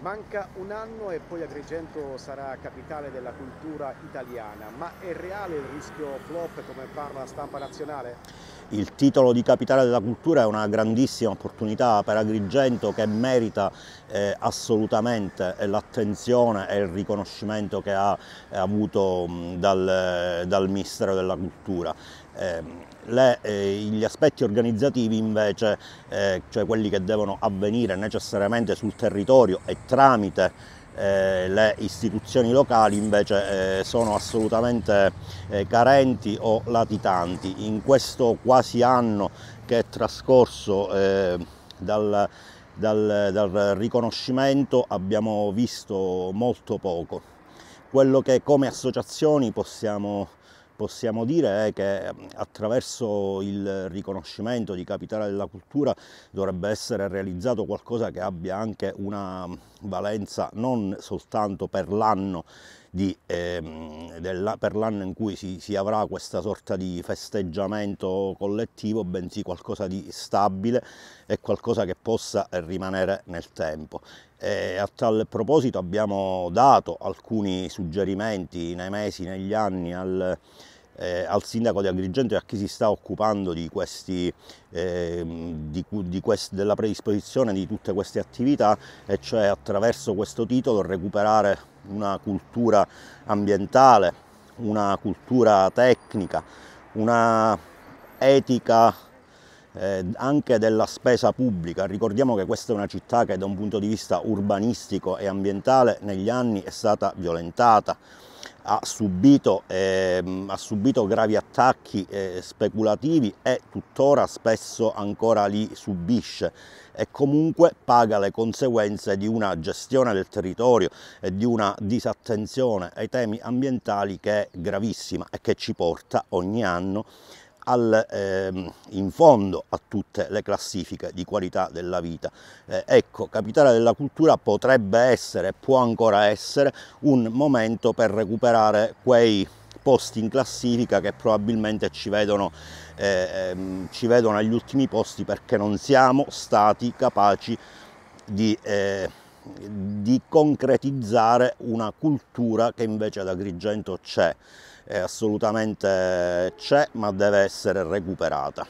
Manca un anno e poi Agrigento sarà capitale della cultura italiana, ma è reale il rischio flop come parla la stampa nazionale? il titolo di capitale della cultura è una grandissima opportunità per Agrigento che merita eh, assolutamente l'attenzione e il riconoscimento che ha eh, avuto dal, eh, dal, Ministero della Cultura. Eh, le, eh, gli aspetti organizzativi invece, eh, cioè quelli che devono avvenire necessariamente sul territorio e tramite eh, le istituzioni locali invece eh, sono assolutamente eh, carenti o latitanti. In questo quasi anno che è trascorso eh, dal, dal, dal riconoscimento abbiamo visto molto poco. Quello che come associazioni possiamo possiamo dire eh, che mm, attraverso il riconoscimento di capitale della cultura dovrebbe essere realizzato qualcosa che abbia anche una mm, valenza non soltanto per l'anno di, ehm, della, per l'anno in cui si, si, avrà questa sorta di festeggiamento collettivo, bensì qualcosa di stabile e qualcosa che possa rimanere nel tempo. E a tal proposito abbiamo dato alcuni suggerimenti nei mesi, negli anni al, eh, al sindaco di Agrigento e a chi si sta occupando di questi, eh, di, di quest, della predisposizione di tutte queste attività e cioè attraverso questo titolo recuperare una cultura ambientale, una cultura tecnica, una etica eh, anche della spesa pubblica. Ricordiamo che questa è una città che da un punto di vista urbanistico e ambientale negli anni è stata violentata, ha subito, eh, ha subito gravi attacchi eh, speculativi e tuttora spesso ancora li subisce e comunque paga le conseguenze di una gestione del territorio e di una disattenzione ai temi ambientali che è gravissima e che ci porta ogni anno al, ehm, in fondo a tutte le classifiche di qualità della vita. Eh, ecco, capitale della cultura potrebbe essere, può ancora essere, un momento per recuperare quei posti in classifica che probabilmente ci vedono, eh, ehm, ci vedono agli ultimi posti perché non siamo stati capaci di... Eh, di concretizzare una cultura che invece ad Agrigento c'è, assolutamente c'è, ma deve essere recuperata.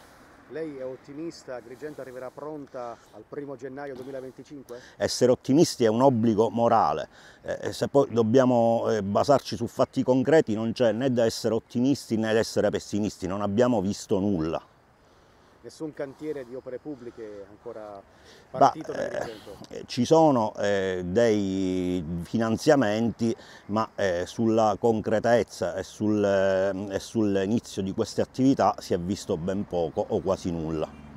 Lei è ottimista? Agrigento arriverà pronta al primo gennaio 2025? Essere ottimisti è un obbligo morale. Eh, eh, se poi dobbiamo eh, basarci su fatti concreti non c'è né da essere ottimisti né da essere pessimisti, non abbiamo visto nulla nessun cantiere di opere pubbliche ancora partito bah, eh, eh, Ci sono eh, dei finanziamenti, ma eh, sulla concretezza e, sul, eh, e sull'inizio di queste attività si è visto ben poco o quasi nulla.